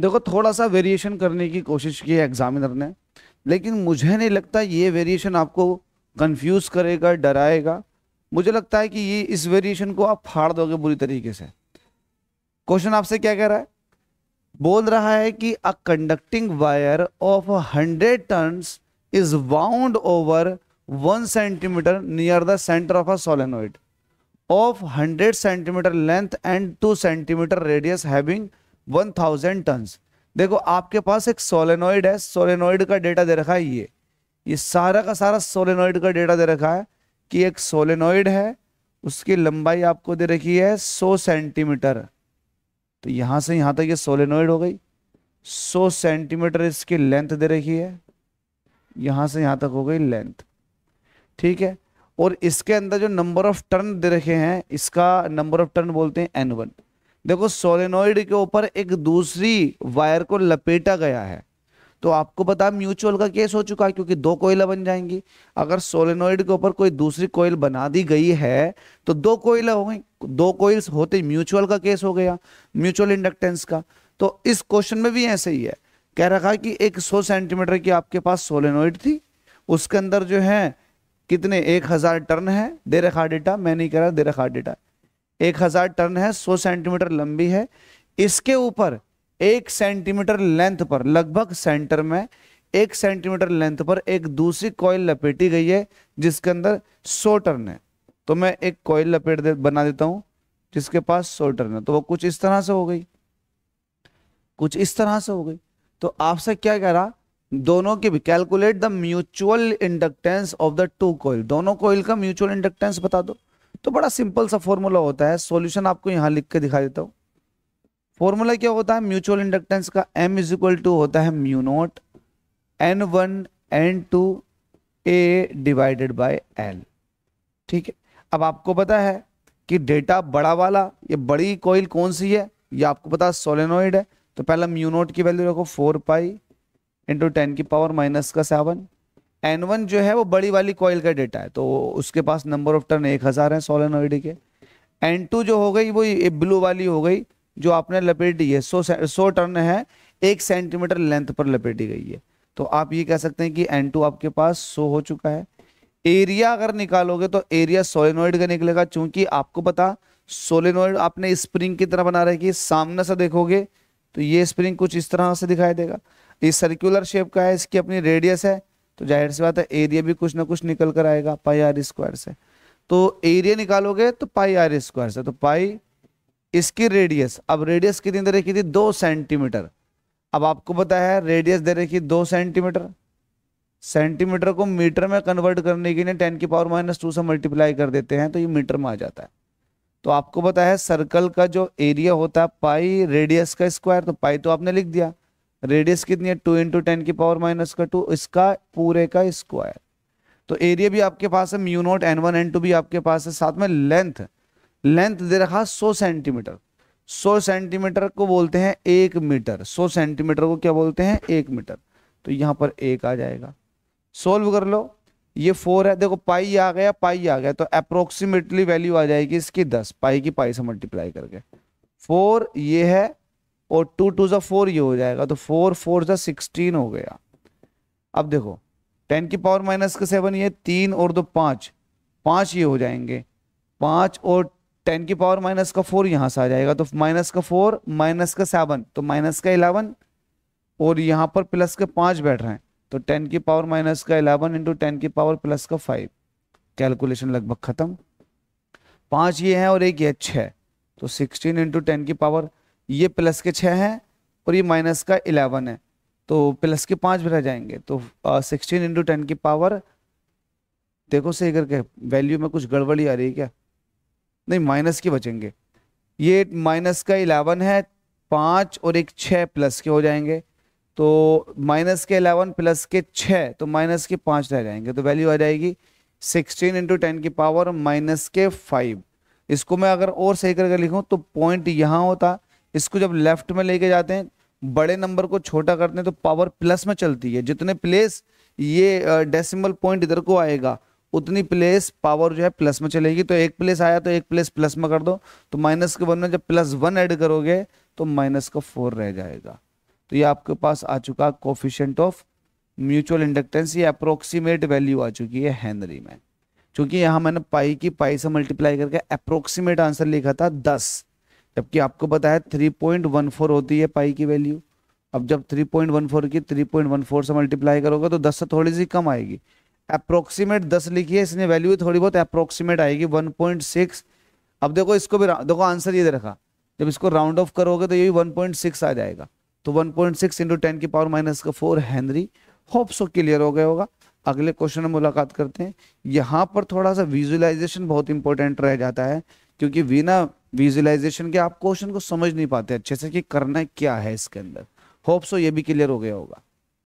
देखो थोड़ा सा वेरिएशन करने की कोशिश की है एग्जामिनर ने लेकिन मुझे नहीं लगता ये वेरिएशन आपको कंफ्यूज करेगा डराएगा मुझे लगता है कि ये इस वेरिएशन को आप फाड़ दोगे बुरी तरीके से क्वेश्चन आपसे क्या कह रहा है बोल रहा है कि a conducting wire of hundred turn is wound over one centimetre near the centre of a solenoid of hundred centimetre length and two centimetre radius having one thousand turns देखो आपके पास एक सोलेनोइड है सोलेनोइड का data दे रखा है ये ये सारा का सारा सोलेनोइड का डेटा दे रखा है कि एक सोलेनोइड है उसकी लंबाई आपको दे रखी है सौ सेंटीमीटर तो यहां से यहां तक ये सोलेनोइड हो गई सौ सेंटीमीटर इसकी लेंथ दे रखी है यहां से यहां तक हो गई लेंथ ठीक है और इसके अंदर जो नंबर ऑफ टर्न दे रखे हैं इसका नंबर ऑफ टर्न बोलते हैं एन वन देखो सोलेनोइड के ऊपर एक दूसरी वायर को लपेटा गया है तो आपको पता म्यूचुअल का केस हो चुका है क्योंकि दो कोयला बन जाएंगी अगर सोलेनोइड के ऊपर कोई दूसरी कोयल बना दी गई है तो दो कोयला हो गई दो कोयल्स होते म्यूचुअल का केस हो गया म्यूचुअल इंडक्टेंस का तो इस क्वेश्चन में भी ऐसे ही है कह रखा कि एक सौ सेंटीमीटर की आपके पास सोलेनोइड थी उसके अंदर जो है कितने एक हज़ार टर्न है दे रखा डेटा मैं नहीं कह रहा दे रखा डेटा एक हजार टर्न है सौ सेंटीमीटर लंबी है इसके ऊपर एक सेंटीमीटर लेंथ पर लगभग सेंटर में एक सेंटीमीटर लेंथ पर एक दूसरी कॉइल लपेटी गई है जिसके अंदर सौ टर्न है तो मैं एक कॉइल लपेट दे, बना देता हूं जिसके पास सौ टर्न है तो वो कुछ इस तरह से हो गई कुछ इस तरह से हो गई तो आपसे क्या कह रहा दोनों की भी calculate the mutual inductance of the two coil दोनों कोयल का म्यूचुअल इंडक्टेंस बता दो तो बड़ा सिंपल सा फॉर्मूला होता है सॉल्यूशन आपको यहाँ लिख के दिखा देता हूँ फॉर्मूला क्या होता है म्यूचुअल इंडक्टेंस का एम इज इक्वल टू होता है mu naught N one N two A divided by L ठीक है अब आपको पता है कि डेटा बड़ा वाला ये बड़ी कॉइल कौन सी है ये आपको पता है सोलेनोइड है तो पहला म्यू नोट की वैल्यू रखो फोर पाई इंटू टेन की पावर माइनस का सेवन एन वन जो है वो बड़ी वाली कॉयल का डेटा है तो उसके पास नंबर ऑफ टर्न एक हज़ार है सोलनॉइड के एन टू जो हो गई वो ब्लू वाली हो गई जो आपने लपेटी है सौ सौ टर्न है एक सेंटीमीटर लेंथ पर लपेटी गई है तो आप ये कह सकते हैं कि एन टू आपके पास सो हो चुका है एरिया अगर निकालोगे तो एरिया सोलेनोइड का निकलेगा चूंकि आपको पता सोलेनोइड आपने स्प्रिंग की तरह बना रखी है सामने से देखोगे तो ये स्प्रिंग कुछ इस तरह से दिखाई देगा ये सर्कुलर शेप का है इसकी अपनी रेडियस है तो जाहिर सी बात है एरिया भी कुछ ना कुछ निकल कर आएगा पाई आर स्क्वायर से तो एरिया निकालोगे तो पाई आर स्क्वायर से तो पाई इसकी रेडियस अब रेडियस कितनी दे रखी थी दो सेंटीमीटर अब आपको पता है रेडियस दे रखी दो सेंटीमीटर सेंटीमीटर को मीटर में कन्वर्ट करने के लिए टेन की पावर माइनस टू से मल्टीप्लाई कर देते हैं तो ये मीटर में आ जाता है तो आपको पता है सर्कल का जो एरिया होता है पाई रेडियस का स्क्वायर तो पाई तो आपने लिख दिया रेडियस कितनी है टू इंटू टेन की पावर माइनस का टू इसका पूरे का स्क्वायर तो एरिया भी आपके पास है mu naught N one N two भी आपके पास है साथ में लेंथ लेंथ दे रखा सो सेंटीमीटर सो सेंटीमीटर को बोलते हैं एक मीटर सो सेंटीमीटर को क्या बोलते हैं एक मीटर तो यहां पर एक आ जाएगा सोल्व कर लो ये फोर है देखो पाई आ गया पाई आ गया तो अप्रोक्सीमेटली वैल्यू आ जाएगी इसकी दस पाई की पाई से मल्टीप्लाई करके फोर ये है और टू टू ज़ा फोर ये हो जाएगा तो फोर फोर ज़ा सिक्सटीन हो गया अब देखो टेन की पावर माइनस का सेवन ये तीन और दो पाँच पाँच ये हो जाएंगे पाँच और टेन की पावर माइनस का फोर यहाँ से आ जाएगा तो माइनस का फोर माइनस का सेवन तो माइनस का इलेवन और यहाँ पर प्लस के पाँच बैठ रहे हैं तो टेन की पावर माइनस का इलेवन इंटू टेन की पावर प्लस का फाइव कैलकुलेशन लगभग ख़त्म पाँच ये हैं और एक ये छः तो सिक्सटीन इंटू टेन की पावर ये प्लस के छः हैं और ये माइनस का इलेवन है तो प्लस के पाँच भी रह जाएंगे तो सिक्सटीन इंटू टेन की पावर देखो सही करके वैल्यू में कुछ गड़बड़ी आ रही है क्या नहीं माइनस के बचेंगे ये माइनस का इलेवन है पाँच और एक छः प्लस के हो जाएंगे तो माइनस के इलेवन प्लस के छः तो माइनस के पाँच रह जाएंगे तो वैल्यू आ जाएगी सिक्सटीन इंटू टेन की पावर माइनस के फाइव इसको मैं अगर और सही करके लिखूँ तो पॉइंट यहाँ होता इसको जब लेफ्ट में लेके जाते हैं बड़े नंबर को छोटा करते हैं तो पावर प्लस में चलती है जितने प्लेस ये डेसिमल पॉइंट इधर को आएगा उतनी प्लेस पावर जो है प्लस में चलेगी तो एक प्लेस आया तो एक प्लेस प्लस में कर दो तो माइनस के वन में जब प्लस वन ऐड करोगे तो माइनस का फोर रह जाएगा तो ये आपके पास आ चुका कोफिशेंट ऑफ म्यूचुअल इंडक्टेंस ये अप्रोक्सीमेट वैल्यू आ चुकी है हेनरी में क्योंकि यहाँ मैंने पाई की पाई से मल्टीप्लाई करके अप्रोक्सीमेट आंसर लिखा था दस जबकि आपको बताया थ्री पॉइंट वन फोर होती है पाई की वैल्यू अब जब थ्री पॉइंट वन फोर की थ्री पॉइंट वन फोर से मल्टीप्लाई करोगे तो दस से थोड़ी सी कम आएगी अप्रोक्सीमेट दस लिखी है इसने वैल्यू थोड़ी बहुत अप्रोक्सीमेट आएगी वन पॉइंट सिक्स अब देखो इसको भी देखो आंसर ये दे रखा जब इसको राउंड ऑफ करोगे तो ये वन पॉइंट सिक्स आ जाएगा तो one point six into ten की पावर माइनस का four henry hope so clear हो गया होगा अगले क्वेश्चन में मुलाकात करते हैं यहाँ पर थोड़ा सा विजुअलाइजेशन बहुत इंपॉर्टेंट रह जाता है क्योंकि बिना विजुअलाइजेशन के आप क्वेश्चन को समझ नहीं पाते अच्छे से कि करना क्या है इसके अंदर होप सो तो ये भी क्लियर हो गया होगा